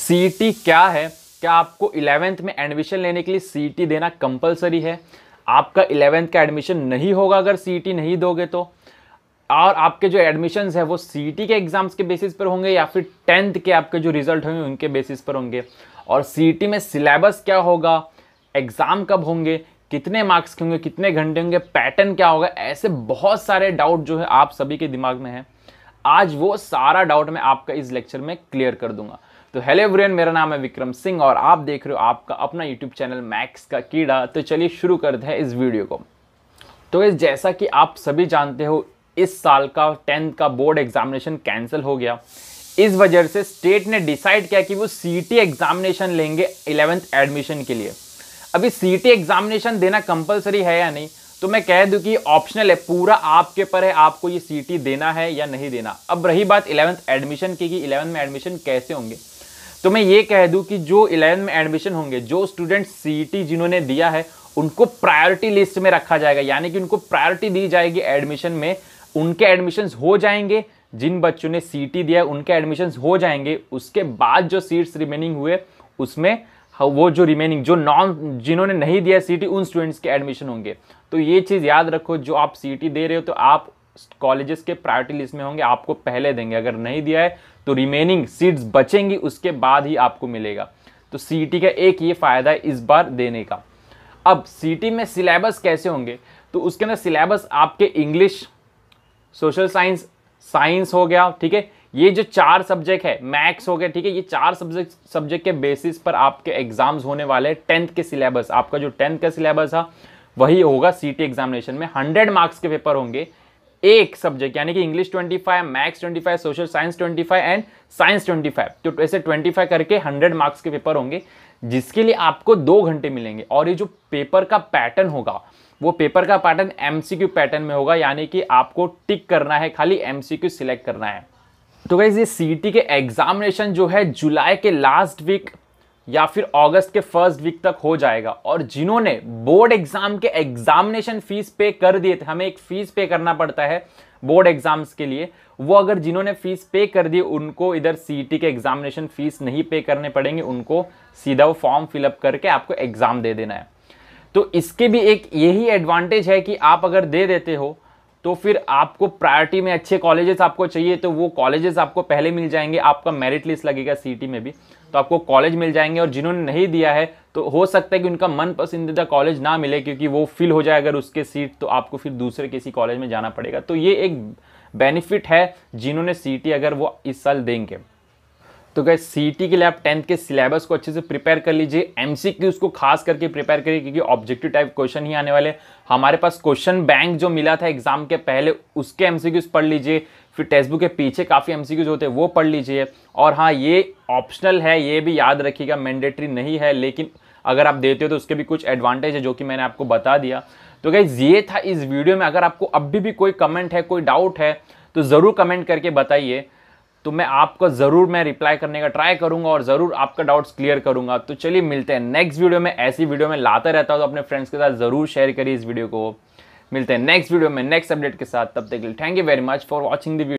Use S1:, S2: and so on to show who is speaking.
S1: सी क्या है क्या आपको इलेवेंथ में एडमिशन लेने के लिए सी देना कंपलसरी है आपका इलेवेंथ का एडमिशन नहीं होगा अगर सी नहीं दोगे तो और आपके जो एडमिशन्स है वो सी के एग्ज़ाम्स के बेसिस पर होंगे या फिर टेंथ के आपके जो रिजल्ट होंगे उनके बेसिस पर होंगे और सी में सिलेबस क्या होगा एग्ज़ाम कब होंगे कितने मार्क्स के होंगे कितने घंटे होंगे पैटर्न क्या होगा ऐसे बहुत सारे डाउट जो है आप सभी के दिमाग में है आज वो सारा डाउट मैं आपका इस लेक्चर में क्लियर कर दूंगा तो हेलो एवरीवन मेरा नाम है विक्रम सिंह और आप देख रहे हो आपका अपना यूट्यूब चैनल मैक्स का कीड़ा तो चलिए शुरू करते हैं इस वीडियो को तो इस जैसा कि आप सभी जानते हो इस साल का टेंथ का बोर्ड एग्जामिनेशन कैंसिल हो गया इस वजह से स्टेट ने डिसाइड किया कि वो सी e एग्जामिनेशन लेंगे इलेवेंथ एडमिशन के लिए अभी सी e एग्जामिनेशन देना कंपलसरी है या नहीं तो मैं कह दूं कि ऑप्शनल है पूरा आपके पर है आपको ये सीटी e देना है या नहीं देना अब रही बात इलेवंथ एडमिशन की कि इलेवंथ में एडमिशन कैसे होंगे तो मैं ये कह दूं कि जो इलेवन में एडमिशन होंगे जो स्टूडेंट सी e जिन्होंने दिया है उनको प्रायोरिटी लिस्ट में रखा जाएगा यानी कि उनको प्रायोरिटी दी जाएगी एडमिशन में उनके एडमिशन्स हो जाएंगे जिन बच्चों ने सी e दिया उनके एडमिशन्स हो जाएंगे उसके बाद जो सीट्स रिमेनिंग हुए उसमें हाँ, वो जो रिमेनिंग जो नॉन जिन्होंने नहीं दिया सी e उन स्टूडेंट्स के एडमिशन होंगे तो ये चीज़ याद रखो जो आप सी दे रहे हो तो आप कॉलेजेस के प्रायोरिटी लिस्ट में होंगे आपको पहले देंगे अगर नहीं दिया है तो रिमेनिंग सीट्स बचेंगी उसके बाद ही आपको मिलेगा तो सी e का एक ये फ़ायदा है इस बार देने का अब सी e में सिलेबस कैसे होंगे तो उसके अंदर सिलेबस आपके इंग्लिश सोशल साइंस साइंस हो गया ठीक है ये जो चार सब्जेक्ट है मैथ्स हो गया ठीक है ये चार सब्जेक्ट सब्जेक्ट के बेसिस पर आपके एग्जाम्स होने वाले हैं टेंथ के सिलेबस आपका जो टेंथ का सिलेबस था वही होगा सी एग्जामिनेशन e में हंड्रेड मार्क्स के पेपर होंगे एक सब्जेक्ट यानी कि English 25, maths 25, social science 25 and science 25 तो ऐसे 25 करके 100 मार्क्स के पेपर होंगे जिसके लिए आपको दो घंटे मिलेंगे और ये जो पेपर का पैटर्न होगा वो पेपर का पैटर्न एम पैटर्न में होगा यानी कि आपको टिक करना है खाली एम सिलेक्ट करना है तो गाइज ये सी के एग्जामिनेशन जो है जुलाई के लास्ट वीक या फिर अगस्त के फर्स्ट वीक तक हो जाएगा और जिन्होंने बोर्ड एग्जाम के एग्जामिनेशन फीस पे कर दिए थे हमें एक फीस पे करना पड़ता है बोर्ड एग्जाम्स के लिए वो अगर जिन्होंने फीस पे कर दी उनको इधर सी e के एग्जामिनेशन फीस नहीं पे करने पड़ेंगे उनको सीधा वो फॉर्म फिलअप करके आपको एग्ज़ाम दे देना है तो इसके भी एक यही एडवांटेज है कि आप अगर दे देते हो तो फिर आपको प्रायोरिटी में अच्छे कॉलेजेस आपको चाहिए तो वो कॉलेजेस आपको पहले मिल जाएंगे आपका मेरिट लिस्ट लगेगा सीटी में भी तो आपको कॉलेज मिल जाएंगे और जिन्होंने नहीं दिया है तो हो सकता है कि उनका मन पसंदीदा कॉलेज ना मिले क्योंकि वो फिल हो जाए अगर उसके सीट तो आपको फिर दूसरे किसी कॉलेज में जाना पड़ेगा तो ये एक बेनिफिट है जिन्होंने सी अगर वो इस साल देंगे तो गए सी के लिए आप टेंथ के सिलेबस को अच्छे से प्रिपेयर कर लीजिए एम को खास करके प्रिपेयर करिए क्योंकि ऑब्जेक्टिव टाइप क्वेश्चन ही आने वाले हमारे पास क्वेश्चन बैंक जो मिला था एग्जाम के पहले उसके एम पढ़ लीजिए फिर टेक्स्ट बुक के पीछे काफ़ी एम होते हैं वो पढ़ लीजिए और हाँ ये ऑप्शनल है ये भी याद रखिएगा मैंडेटरी नहीं है लेकिन अगर आप देते हो तो उसके भी कुछ एडवांटेज है जो कि मैंने आपको बता दिया तो क्या ये था इस वीडियो में अगर आपको अभी भी कोई कमेंट है कोई डाउट है तो ज़रूर कमेंट करके बताइए तो मैं आपको ज़रूर मैं रिप्लाई करने का ट्राई करूंगा और ज़रूर आपका डाउट्स क्लियर करूंगा तो चलिए मिलते हैं नेक्स्ट वीडियो में ऐसी वीडियो में लाता रहता हूं तो अपने फ्रेंड्स के साथ ज़रूर शेयर करिए इस वीडियो को मिलते हैं नेक्स्ट वीडियो में नेक्स्ट अपडेट के साथ तब तक thank you very much for watching the video